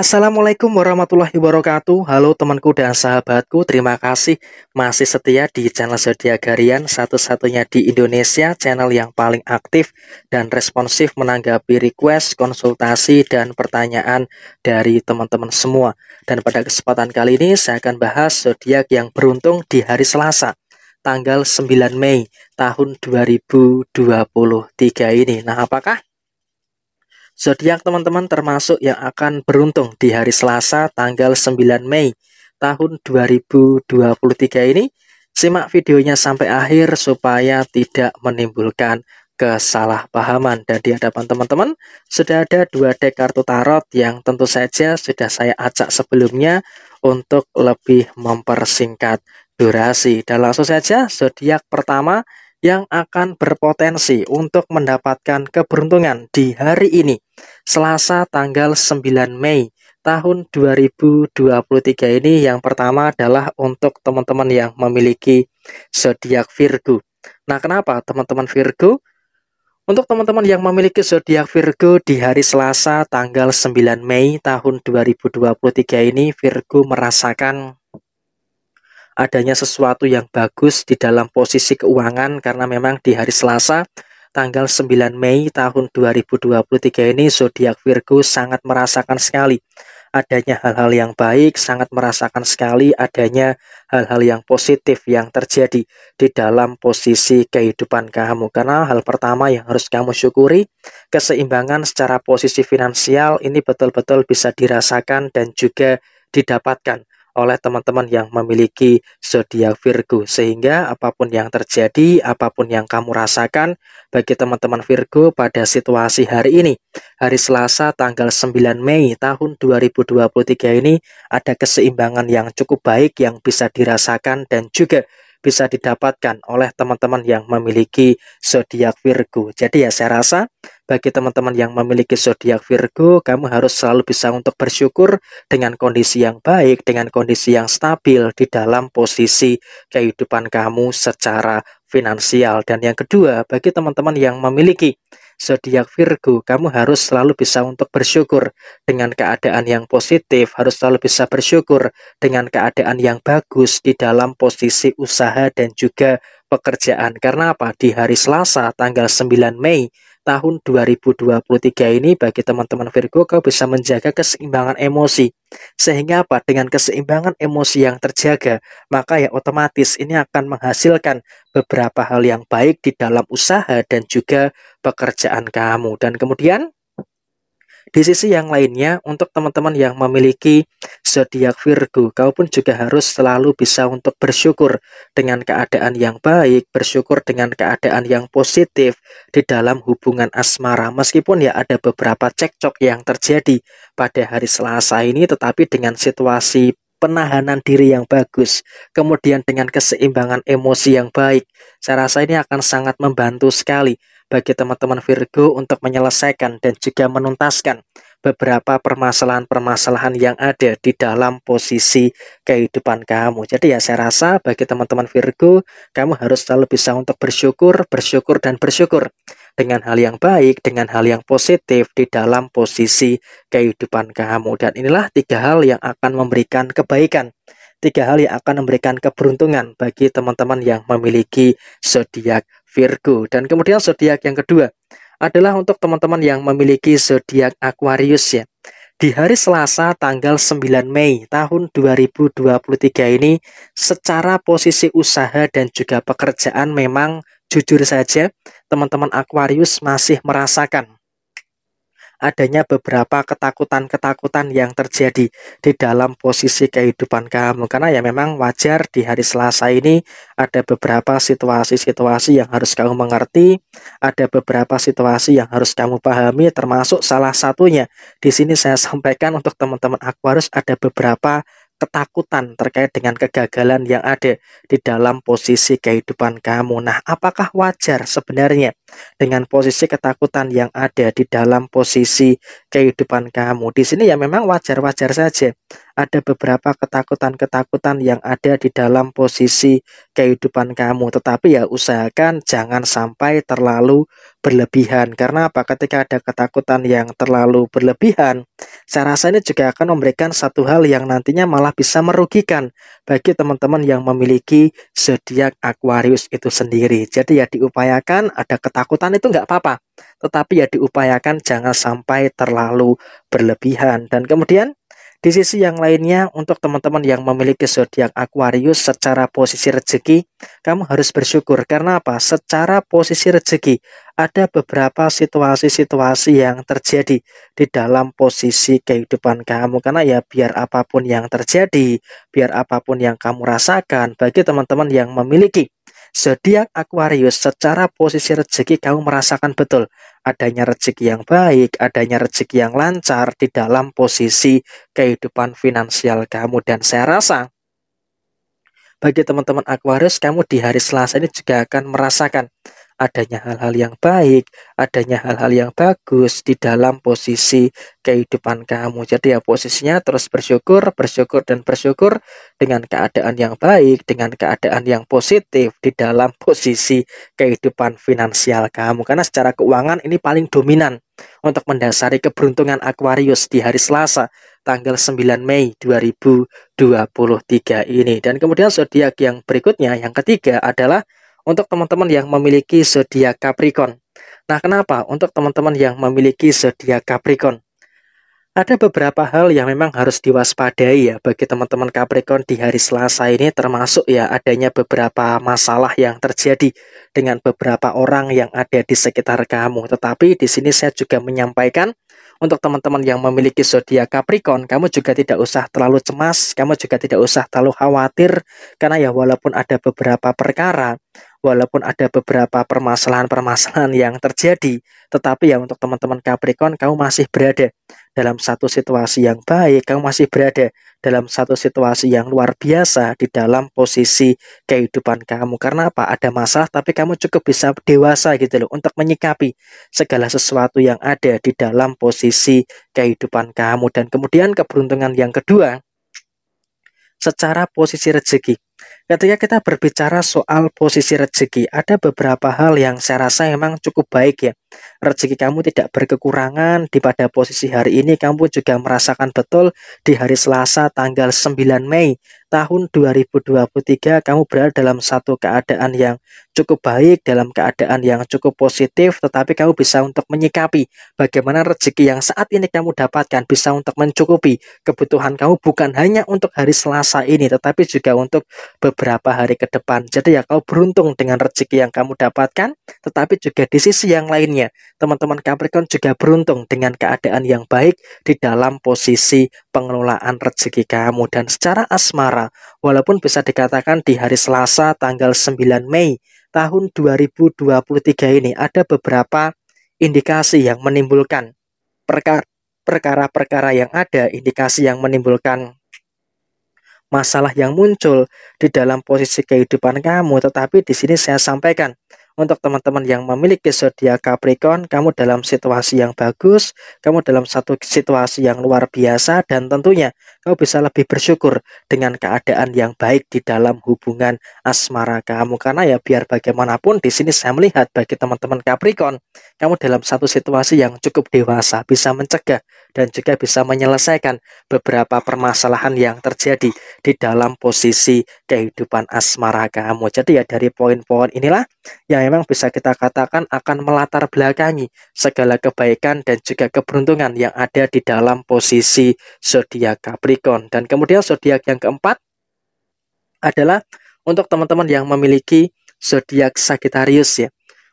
Assalamualaikum warahmatullahi wabarakatuh Halo temanku dan sahabatku Terima kasih masih setia di channel Zodiac Garian Satu-satunya di Indonesia Channel yang paling aktif dan responsif Menanggapi request, konsultasi, dan pertanyaan Dari teman-teman semua Dan pada kesempatan kali ini Saya akan bahas zodiak yang beruntung di hari Selasa tanggal 9 Mei tahun 2023 ini. Nah, apakah Zodiak teman-teman termasuk yang akan beruntung di hari Selasa tanggal 9 Mei tahun 2023 ini. Simak videonya sampai akhir supaya tidak menimbulkan kesalahpahaman dan di hadapan teman-teman sudah ada dua dek kartu tarot yang tentu saja sudah saya acak sebelumnya untuk lebih mempersingkat durasi dan langsung saja zodiak pertama yang akan berpotensi untuk mendapatkan keberuntungan di hari ini Selasa tanggal 9 Mei tahun 2023 ini yang pertama adalah untuk teman-teman yang memiliki zodiak Virgo. Nah, kenapa teman-teman Virgo? Untuk teman-teman yang memiliki zodiak Virgo di hari Selasa tanggal 9 Mei tahun 2023 ini Virgo merasakan adanya sesuatu yang bagus di dalam posisi keuangan karena memang di hari Selasa tanggal 9 Mei tahun 2023 ini zodiak Virgo sangat merasakan sekali adanya hal-hal yang baik, sangat merasakan sekali adanya hal-hal yang positif yang terjadi di dalam posisi kehidupan kamu. Karena hal pertama yang harus kamu syukuri, keseimbangan secara posisi finansial ini betul-betul bisa dirasakan dan juga didapatkan oleh teman-teman yang memiliki zodiak Virgo sehingga apapun yang terjadi, apapun yang kamu rasakan bagi teman-teman Virgo pada situasi hari ini, hari Selasa tanggal 9 Mei tahun 2023 ini ada keseimbangan yang cukup baik yang bisa dirasakan dan juga bisa didapatkan oleh teman-teman yang memiliki zodiak Virgo. Jadi ya saya rasa bagi teman-teman yang memiliki zodiak Virgo, kamu harus selalu bisa untuk bersyukur dengan kondisi yang baik, dengan kondisi yang stabil di dalam posisi kehidupan kamu secara finansial. Dan yang kedua, bagi teman-teman yang memiliki zodiak Virgo, kamu harus selalu bisa untuk bersyukur dengan keadaan yang positif, harus selalu bisa bersyukur dengan keadaan yang bagus di dalam posisi usaha dan juga pekerjaan. Karena apa? Di hari Selasa tanggal 9 Mei tahun 2023 ini bagi teman-teman Virgo kau bisa menjaga keseimbangan emosi. Sehingga apa? Dengan keseimbangan emosi yang terjaga, maka ya otomatis ini akan menghasilkan beberapa hal yang baik di dalam usaha dan juga pekerjaan kamu. Dan kemudian di sisi yang lainnya, untuk teman-teman yang memiliki zodiak Virgo, kau pun juga harus selalu bisa untuk bersyukur dengan keadaan yang baik, bersyukur dengan keadaan yang positif di dalam hubungan asmara. Meskipun ya ada beberapa cekcok yang terjadi pada hari Selasa ini, tetapi dengan situasi penahanan diri yang bagus, kemudian dengan keseimbangan emosi yang baik, saya rasa ini akan sangat membantu sekali bagi teman-teman Virgo untuk menyelesaikan dan juga menuntaskan beberapa permasalahan-permasalahan yang ada di dalam posisi kehidupan kamu. Jadi ya saya rasa bagi teman-teman Virgo, kamu harus selalu bisa untuk bersyukur, bersyukur, dan bersyukur dengan hal yang baik, dengan hal yang positif di dalam posisi kehidupan kamu. Dan inilah tiga hal yang akan memberikan kebaikan tiga hal yang akan memberikan keberuntungan bagi teman-teman yang memiliki zodiak Virgo. Dan kemudian zodiak yang kedua adalah untuk teman-teman yang memiliki zodiak Aquarius ya. Di hari Selasa tanggal 9 Mei tahun 2023 ini secara posisi usaha dan juga pekerjaan memang jujur saja, teman-teman Aquarius masih merasakan adanya beberapa ketakutan-ketakutan yang terjadi di dalam posisi kehidupan kamu karena ya memang wajar di hari Selasa ini ada beberapa situasi-situasi yang harus kamu mengerti, ada beberapa situasi yang harus kamu pahami termasuk salah satunya di sini saya sampaikan untuk teman-teman Aquarius ada beberapa ketakutan terkait dengan kegagalan yang ada di dalam posisi kehidupan kamu. Nah, apakah wajar sebenarnya dengan posisi ketakutan yang ada di dalam posisi kehidupan kamu. Di sini ya memang wajar-wajar saja. Ada beberapa ketakutan-ketakutan yang ada di dalam posisi kehidupan kamu, tetapi ya usahakan jangan sampai terlalu berlebihan. Karena apa? Ketika ada ketakutan yang terlalu berlebihan, saya rasa ini juga akan memberikan satu hal yang nantinya malah bisa merugikan bagi teman-teman yang memiliki zodiak Aquarius itu sendiri. Jadi ya diupayakan ada ketakutan ketakutan itu nggak apa-apa. Tetapi ya diupayakan jangan sampai terlalu berlebihan. Dan kemudian di sisi yang lainnya, untuk teman-teman yang memiliki zodiak Aquarius secara posisi rezeki, kamu harus bersyukur karena apa? Secara posisi rezeki, ada beberapa situasi-situasi yang terjadi di dalam posisi kehidupan kamu. Karena ya biar apapun yang terjadi, biar apapun yang kamu rasakan, bagi teman-teman yang memiliki Zodiak Aquarius secara posisi rezeki kamu merasakan betul adanya rezeki yang baik, adanya rezeki yang lancar di dalam posisi kehidupan finansial kamu dan saya rasa bagi teman-teman Aquarius kamu di hari Selasa ini juga akan merasakan adanya hal-hal yang baik, adanya hal-hal yang bagus di dalam posisi kehidupan kamu. Jadi ya posisinya terus bersyukur, bersyukur dan bersyukur dengan keadaan yang baik, dengan keadaan yang positif di dalam posisi kehidupan finansial kamu. Karena secara keuangan ini paling dominan untuk mendasari keberuntungan Aquarius di hari Selasa tanggal 9 Mei 2023 ini. Dan kemudian zodiak yang berikutnya yang ketiga adalah untuk teman-teman yang memiliki zodiak Capricorn. Nah, kenapa untuk teman-teman yang memiliki zodiak Capricorn? Ada beberapa hal yang memang harus diwaspadai ya bagi teman-teman Capricorn di hari Selasa ini termasuk ya adanya beberapa masalah yang terjadi dengan beberapa orang yang ada di sekitar kamu. Tetapi di sini saya juga menyampaikan untuk teman-teman yang memiliki zodiak Capricorn, kamu juga tidak usah terlalu cemas, kamu juga tidak usah terlalu khawatir karena ya walaupun ada beberapa perkara, walaupun ada beberapa permasalahan-permasalahan yang terjadi, tetapi ya untuk teman-teman Capricorn, kamu masih berada dalam satu situasi yang baik, kamu masih berada dalam satu situasi yang luar biasa di dalam posisi kehidupan kamu. Karena apa? Ada masalah, tapi kamu cukup bisa dewasa gitu loh untuk menyikapi segala sesuatu yang ada di dalam posisi kehidupan kamu. Dan kemudian keberuntungan yang kedua, secara posisi rezeki Ketika kita berbicara soal posisi rezeki, ada beberapa hal yang saya rasa memang cukup baik ya. Rezeki kamu tidak berkekurangan di pada posisi hari ini kamu juga merasakan betul di hari Selasa tanggal 9 Mei tahun 2023 kamu berada dalam satu keadaan yang cukup baik, dalam keadaan yang cukup positif tetapi kamu bisa untuk menyikapi bagaimana rezeki yang saat ini kamu dapatkan bisa untuk mencukupi kebutuhan kamu bukan hanya untuk hari Selasa ini tetapi juga untuk beberapa hari ke depan. Jadi ya kau beruntung dengan rezeki yang kamu dapatkan tetapi juga di sisi yang lainnya lainnya. teman-teman Capricorn juga beruntung dengan keadaan yang baik di dalam posisi pengelolaan rezeki kamu. Dan secara asmara, walaupun bisa dikatakan di hari Selasa tanggal 9 Mei tahun 2023 ini ada beberapa indikasi yang menimbulkan perkara-perkara yang ada, indikasi yang menimbulkan masalah yang muncul di dalam posisi kehidupan kamu. Tetapi di sini saya sampaikan untuk teman-teman yang memiliki zodiak Capricorn, kamu dalam situasi yang bagus, kamu dalam satu situasi yang luar biasa dan tentunya kamu bisa lebih bersyukur dengan keadaan yang baik di dalam hubungan asmara kamu karena ya biar bagaimanapun di sini saya melihat bagi teman-teman Capricorn, kamu dalam satu situasi yang cukup dewasa bisa mencegah dan juga bisa menyelesaikan beberapa permasalahan yang terjadi di dalam posisi kehidupan asmara kamu. Jadi ya dari poin-poin inilah yang memang bisa kita katakan akan melatar belakangi segala kebaikan dan juga keberuntungan yang ada di dalam posisi zodiak Capricorn. Dan kemudian zodiak yang keempat adalah untuk teman-teman yang memiliki zodiak Sagittarius ya.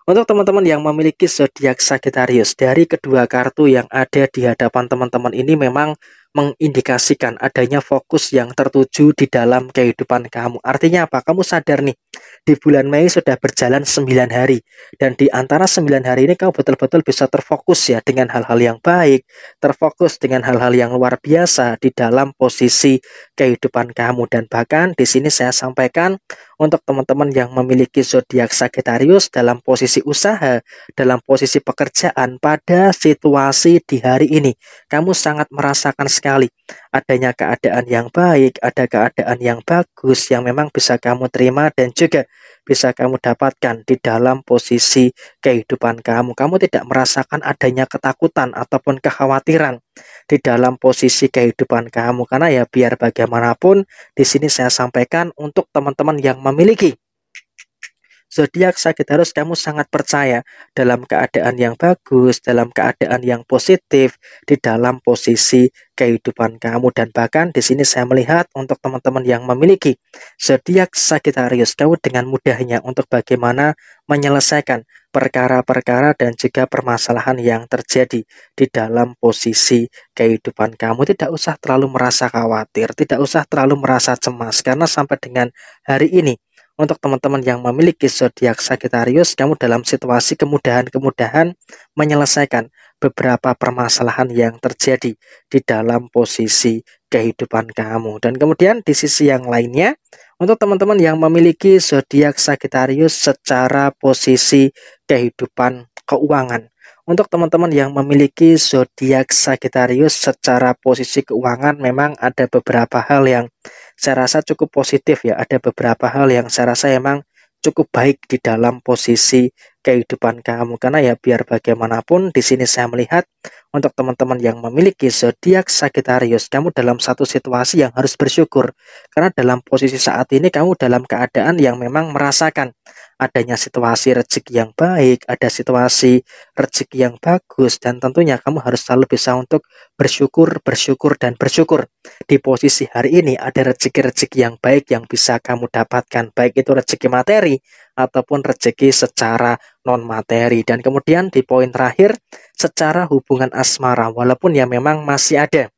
Untuk teman-teman yang memiliki zodiak Sagittarius dari kedua kartu yang ada di hadapan teman-teman ini memang mengindikasikan adanya fokus yang tertuju di dalam kehidupan kamu. Artinya apa? Kamu sadar nih, di bulan Mei sudah berjalan 9 hari. Dan di antara 9 hari ini kamu betul-betul bisa terfokus ya dengan hal-hal yang baik, terfokus dengan hal-hal yang luar biasa di dalam posisi kehidupan kamu. Dan bahkan di sini saya sampaikan untuk teman-teman yang memiliki zodiak Sagittarius dalam posisi usaha, dalam posisi pekerjaan pada situasi di hari ini, kamu sangat merasakan sekali sekali. Adanya keadaan yang baik, ada keadaan yang bagus yang memang bisa kamu terima dan juga bisa kamu dapatkan di dalam posisi kehidupan kamu. Kamu tidak merasakan adanya ketakutan ataupun kekhawatiran di dalam posisi kehidupan kamu karena ya biar bagaimanapun di sini saya sampaikan untuk teman-teman yang memiliki zodiak sakit kamu sangat percaya dalam keadaan yang bagus, dalam keadaan yang positif, di dalam posisi kehidupan kamu dan bahkan di sini saya melihat untuk teman-teman yang memiliki zodiak Sagittarius kamu dengan mudahnya untuk bagaimana menyelesaikan perkara-perkara dan juga permasalahan yang terjadi di dalam posisi kehidupan kamu tidak usah terlalu merasa khawatir, tidak usah terlalu merasa cemas karena sampai dengan hari ini untuk teman-teman yang memiliki zodiak Sagittarius, kamu dalam situasi kemudahan-kemudahan menyelesaikan beberapa permasalahan yang terjadi di dalam posisi kehidupan kamu. Dan kemudian di sisi yang lainnya, untuk teman-teman yang memiliki zodiak Sagittarius secara posisi kehidupan keuangan. Untuk teman-teman yang memiliki zodiak Sagittarius secara posisi keuangan memang ada beberapa hal yang saya rasa cukup positif ya. Ada beberapa hal yang saya rasa emang cukup baik di dalam posisi kehidupan kamu karena ya biar bagaimanapun di sini saya melihat untuk teman-teman yang memiliki zodiak Sagittarius kamu dalam satu situasi yang harus bersyukur karena dalam posisi saat ini kamu dalam keadaan yang memang merasakan adanya situasi rezeki yang baik, ada situasi rezeki yang bagus, dan tentunya kamu harus selalu bisa untuk bersyukur, bersyukur, dan bersyukur. Di posisi hari ini ada rezeki-rezeki yang baik yang bisa kamu dapatkan, baik itu rezeki materi ataupun rezeki secara non materi. Dan kemudian di poin terakhir, secara hubungan asmara, walaupun ya memang masih ada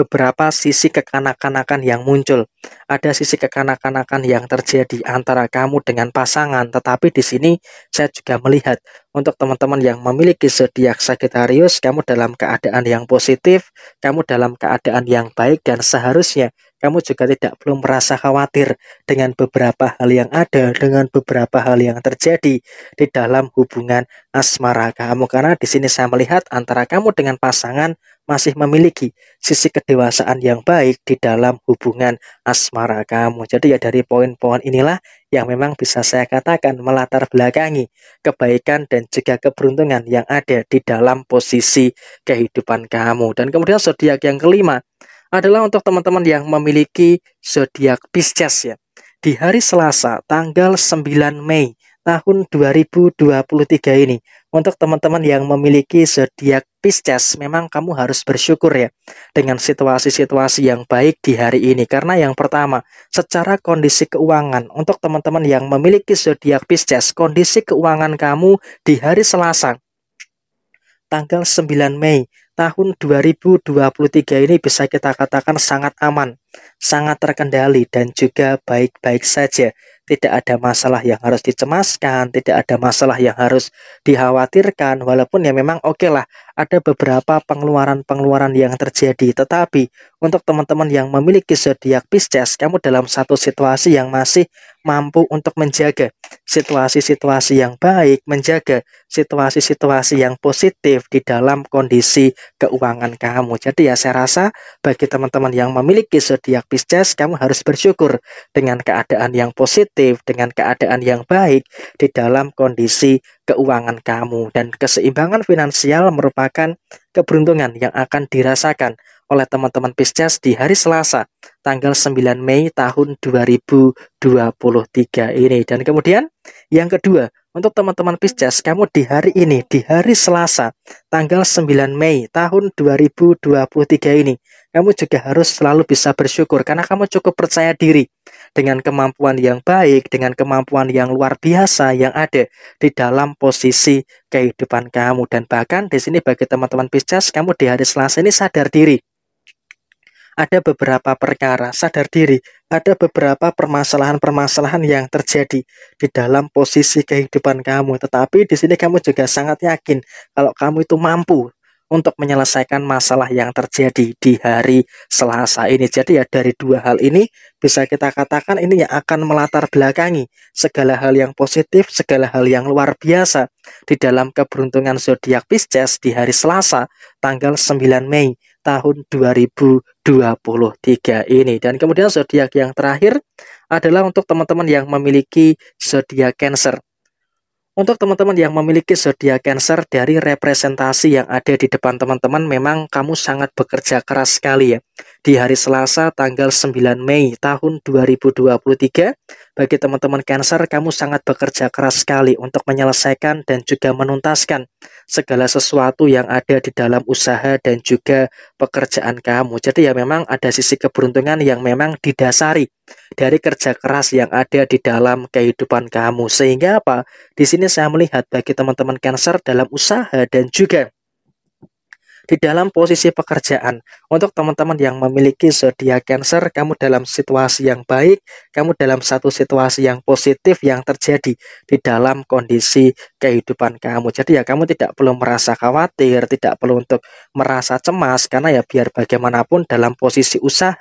beberapa sisi kekanak-kanakan yang muncul. Ada sisi kekanak-kanakan yang terjadi antara kamu dengan pasangan, tetapi di sini saya juga melihat untuk teman-teman yang memiliki zodiak Sagittarius, kamu dalam keadaan yang positif, kamu dalam keadaan yang baik dan seharusnya kamu juga tidak perlu merasa khawatir dengan beberapa hal yang ada, dengan beberapa hal yang terjadi di dalam hubungan asmara kamu. Karena di sini saya melihat antara kamu dengan pasangan masih memiliki sisi kedewasaan yang baik di dalam hubungan asmara kamu. Jadi ya dari poin-poin inilah yang memang bisa saya katakan melatar belakangi kebaikan dan juga keberuntungan yang ada di dalam posisi kehidupan kamu. Dan kemudian zodiak yang kelima adalah untuk teman-teman yang memiliki zodiak Pisces ya. Di hari Selasa tanggal 9 Mei tahun 2023 ini untuk teman-teman yang memiliki zodiak Pisces memang kamu harus bersyukur ya dengan situasi-situasi yang baik di hari ini karena yang pertama secara kondisi keuangan untuk teman-teman yang memiliki zodiak Pisces kondisi keuangan kamu di hari Selasa tanggal 9 Mei tahun 2023 ini bisa kita katakan sangat aman, sangat terkendali dan juga baik-baik saja tidak ada masalah yang harus dicemaskan, tidak ada masalah yang harus dikhawatirkan, walaupun ya memang oke okay lah, ada beberapa pengeluaran-pengeluaran yang terjadi, tetapi untuk teman-teman yang memiliki zodiak Pisces, kamu dalam satu situasi yang masih mampu untuk menjaga situasi-situasi yang baik, menjaga situasi-situasi yang positif di dalam kondisi keuangan kamu. Jadi ya saya rasa bagi teman-teman yang memiliki zodiak Pisces, kamu harus bersyukur dengan keadaan yang positif positif dengan keadaan yang baik di dalam kondisi keuangan kamu dan keseimbangan finansial merupakan keberuntungan yang akan dirasakan oleh teman-teman Pisces di hari Selasa tanggal 9 Mei tahun 2023 ini dan kemudian yang kedua untuk teman-teman Pisces, kamu di hari ini, di hari Selasa, tanggal 9 Mei tahun 2023 ini, kamu juga harus selalu bisa bersyukur karena kamu cukup percaya diri dengan kemampuan yang baik, dengan kemampuan yang luar biasa yang ada di dalam posisi kehidupan kamu. Dan bahkan di sini bagi teman-teman Pisces, kamu di hari Selasa ini sadar diri. Ada beberapa perkara, sadar diri, ada beberapa permasalahan-permasalahan yang terjadi di dalam posisi kehidupan kamu. Tetapi di sini kamu juga sangat yakin kalau kamu itu mampu untuk menyelesaikan masalah yang terjadi di hari Selasa ini. Jadi ya dari dua hal ini bisa kita katakan ini yang akan melatar belakangi segala hal yang positif, segala hal yang luar biasa di dalam keberuntungan zodiak Pisces di hari Selasa tanggal 9 Mei tahun 2023 ini. Dan kemudian zodiak yang terakhir adalah untuk teman-teman yang memiliki zodiak Cancer. Untuk teman-teman yang memiliki zodiak Cancer dari representasi yang ada di depan teman-teman memang kamu sangat bekerja keras sekali ya. Di hari Selasa tanggal 9 Mei tahun 2023 bagi teman-teman Cancer kamu sangat bekerja keras sekali untuk menyelesaikan dan juga menuntaskan segala sesuatu yang ada di dalam usaha dan juga pekerjaan kamu. Jadi ya memang ada sisi keberuntungan yang memang didasari dari kerja keras yang ada di dalam kehidupan kamu. Sehingga apa? Di sini saya melihat bagi teman-teman Cancer dalam usaha dan juga di dalam posisi pekerjaan. Untuk teman-teman yang memiliki zodiak Cancer, kamu dalam situasi yang baik, kamu dalam satu situasi yang positif yang terjadi di dalam kondisi kehidupan kamu. Jadi ya kamu tidak perlu merasa khawatir, tidak perlu untuk merasa cemas karena ya biar bagaimanapun dalam posisi usaha,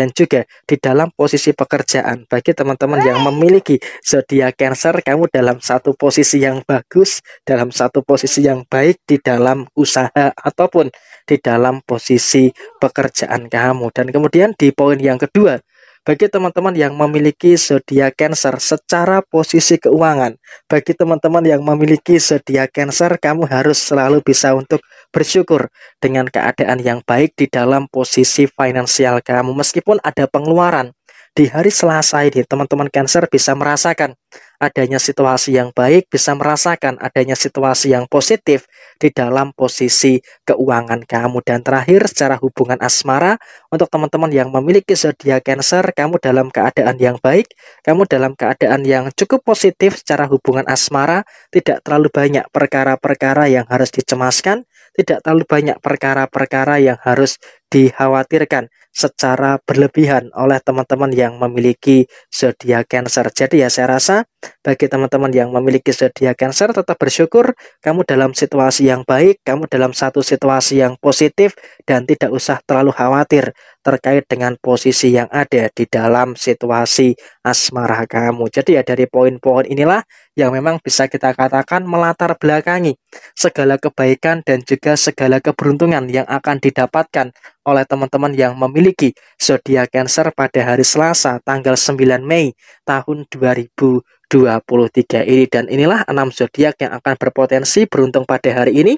dan juga di dalam posisi pekerjaan. Bagi teman-teman yang memiliki zodiak Cancer, kamu dalam satu posisi yang bagus, dalam satu posisi yang baik di dalam usaha ataupun di dalam posisi pekerjaan kamu. Dan kemudian di poin yang kedua, bagi teman-teman yang memiliki zodiak Cancer secara posisi keuangan, bagi teman-teman yang memiliki zodiak Cancer, kamu harus selalu bisa untuk bersyukur dengan keadaan yang baik di dalam posisi finansial kamu meskipun ada pengeluaran di hari Selasa ini teman-teman Cancer bisa merasakan adanya situasi yang baik, bisa merasakan adanya situasi yang positif di dalam posisi keuangan kamu. Dan terakhir secara hubungan asmara, untuk teman-teman yang memiliki zodiak Cancer, kamu dalam keadaan yang baik, kamu dalam keadaan yang cukup positif secara hubungan asmara, tidak terlalu banyak perkara-perkara yang harus dicemaskan, tidak terlalu banyak perkara-perkara yang harus dikhawatirkan secara berlebihan oleh teman-teman yang memiliki zodiak Cancer. Jadi ya saya rasa bagi teman-teman yang memiliki zodiak Cancer tetap bersyukur kamu dalam situasi yang baik, kamu dalam satu situasi yang positif dan tidak usah terlalu khawatir terkait dengan posisi yang ada di dalam situasi asmara kamu. Jadi ya dari poin-poin inilah yang memang bisa kita katakan melatar belakangi segala kebaikan dan juga segala keberuntungan yang akan didapatkan oleh teman-teman yang memiliki zodiak Cancer pada hari Selasa tanggal 9 Mei tahun 2023 ini dan inilah enam zodiak yang akan berpotensi beruntung pada hari ini.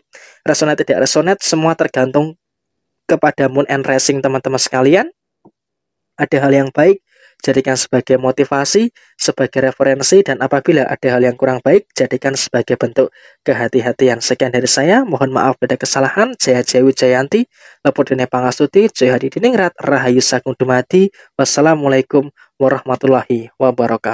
Resonate tidak resonate semua tergantung kepada moon and rising teman-teman sekalian. Ada hal yang baik, jadikan sebagai motivasi, sebagai referensi, dan apabila ada hal yang kurang baik, jadikan sebagai bentuk kehati-hatian. Sekian dari saya, mohon maaf pada kesalahan. Jaya Jaya Wijayanti, Lepur Pangasuti, Jaya Hadi Diningrat, Rahayu Sagung Dumadi. Wassalamualaikum warahmatullahi wabarakatuh.